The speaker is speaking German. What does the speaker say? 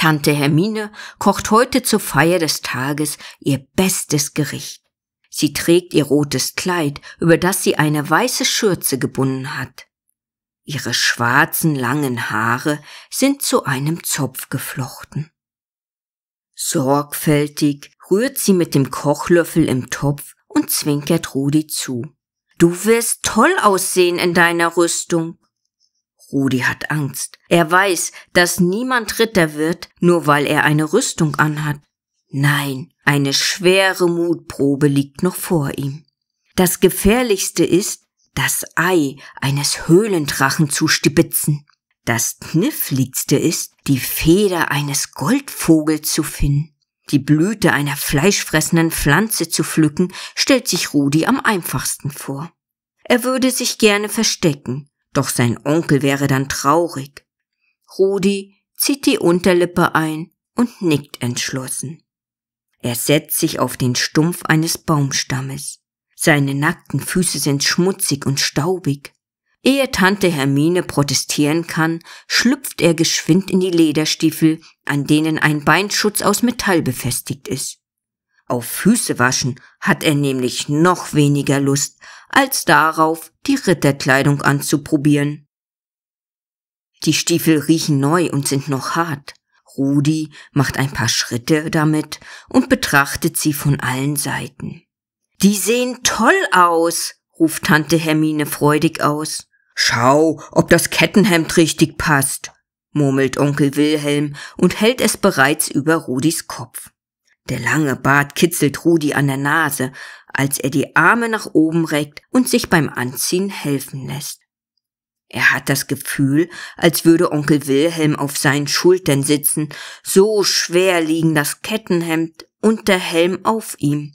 Tante Hermine kocht heute zur Feier des Tages ihr bestes Gericht. Sie trägt ihr rotes Kleid, über das sie eine weiße Schürze gebunden hat. Ihre schwarzen langen Haare sind zu einem Zopf geflochten. Sorgfältig rührt sie mit dem Kochlöffel im Topf und zwinkert Rudi zu. Du wirst toll aussehen in deiner Rüstung. Rudi hat Angst. Er weiß, dass niemand Ritter wird, nur weil er eine Rüstung anhat. Nein, eine schwere Mutprobe liegt noch vor ihm. Das Gefährlichste ist, das Ei eines Höhlendrachen zu stibitzen. Das Kniffligste ist, die Feder eines Goldvogels zu finden. Die Blüte einer fleischfressenden Pflanze zu pflücken, stellt sich Rudi am einfachsten vor. Er würde sich gerne verstecken, doch sein Onkel wäre dann traurig. Rudi zieht die Unterlippe ein und nickt entschlossen. Er setzt sich auf den Stumpf eines Baumstammes. Seine nackten Füße sind schmutzig und staubig. Ehe Tante Hermine protestieren kann, schlüpft er geschwind in die Lederstiefel, an denen ein Beinschutz aus Metall befestigt ist. Auf Füße waschen hat er nämlich noch weniger Lust, als darauf, die Ritterkleidung anzuprobieren. Die Stiefel riechen neu und sind noch hart. Rudi macht ein paar Schritte damit und betrachtet sie von allen Seiten. Die sehen toll aus, ruft Tante Hermine freudig aus. Schau, ob das Kettenhemd richtig passt, murmelt Onkel Wilhelm und hält es bereits über Rudis Kopf. Der lange Bart kitzelt Rudi an der Nase, als er die Arme nach oben reckt und sich beim Anziehen helfen lässt. Er hat das Gefühl, als würde Onkel Wilhelm auf seinen Schultern sitzen, so schwer liegen das Kettenhemd und der Helm auf ihm.